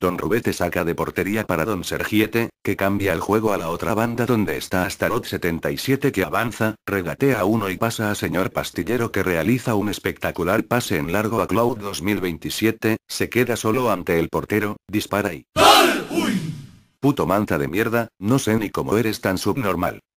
Don Rubete saca de portería para Don Sergiete, que cambia el juego a la otra banda donde está rod 77 que avanza, regatea a uno y pasa a señor Pastillero que realiza un espectacular pase en largo a Cloud 2027, se queda solo ante el portero, dispara y... ¡Uy! Puto manta de mierda, no sé ni cómo eres tan subnormal.